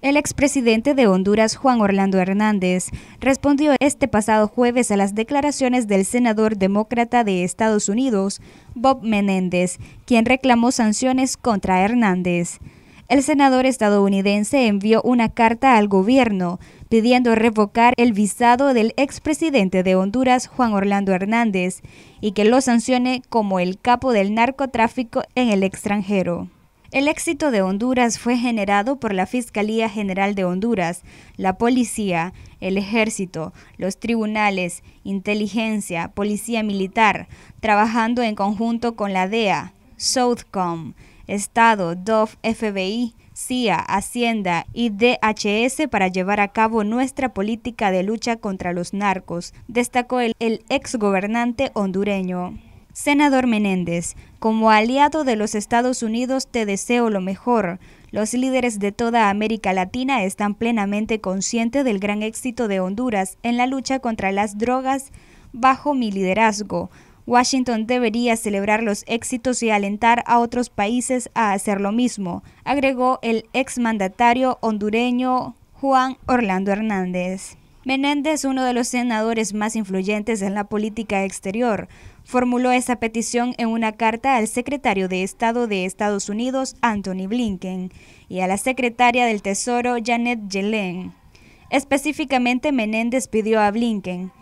El expresidente de Honduras, Juan Orlando Hernández, respondió este pasado jueves a las declaraciones del senador demócrata de Estados Unidos, Bob Menéndez, quien reclamó sanciones contra Hernández. El senador estadounidense envió una carta al gobierno pidiendo revocar el visado del expresidente de Honduras, Juan Orlando Hernández, y que lo sancione como el capo del narcotráfico en el extranjero. El éxito de Honduras fue generado por la Fiscalía General de Honduras, la policía, el ejército, los tribunales, inteligencia, policía militar, trabajando en conjunto con la DEA, Southcom, Estado, DOF, FBI, CIA, Hacienda y DHS para llevar a cabo nuestra política de lucha contra los narcos, destacó el, el exgobernante hondureño. Senador Menéndez, como aliado de los Estados Unidos te deseo lo mejor. Los líderes de toda América Latina están plenamente conscientes del gran éxito de Honduras en la lucha contra las drogas bajo mi liderazgo. Washington debería celebrar los éxitos y alentar a otros países a hacer lo mismo, agregó el exmandatario hondureño Juan Orlando Hernández. Menéndez, uno de los senadores más influyentes en la política exterior, formuló esa petición en una carta al secretario de Estado de Estados Unidos, Anthony Blinken, y a la secretaria del Tesoro, Janet Yellen. Específicamente, Menéndez pidió a Blinken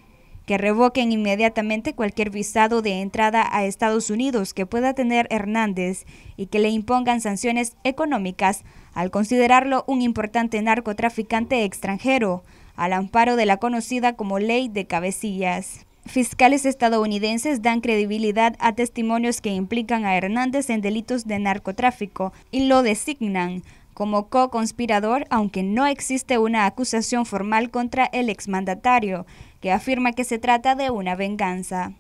que revoquen inmediatamente cualquier visado de entrada a Estados Unidos que pueda tener Hernández y que le impongan sanciones económicas al considerarlo un importante narcotraficante extranjero, al amparo de la conocida como ley de cabecillas. Fiscales estadounidenses dan credibilidad a testimonios que implican a Hernández en delitos de narcotráfico y lo designan como co-conspirador, aunque no existe una acusación formal contra el exmandatario, que afirma que se trata de una venganza.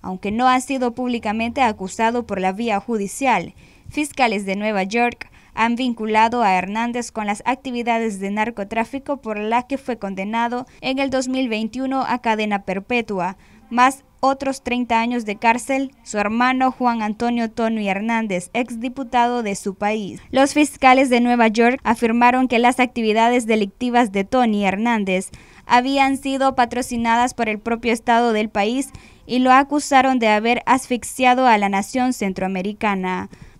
Aunque no ha sido públicamente acusado por la vía judicial, fiscales de Nueva York han vinculado a Hernández con las actividades de narcotráfico por la que fue condenado en el 2021 a cadena perpetua, más otros 30 años de cárcel su hermano Juan Antonio Tony Hernández, exdiputado de su país. Los fiscales de Nueva York afirmaron que las actividades delictivas de Tony Hernández habían sido patrocinadas por el propio Estado del país y lo acusaron de haber asfixiado a la nación centroamericana.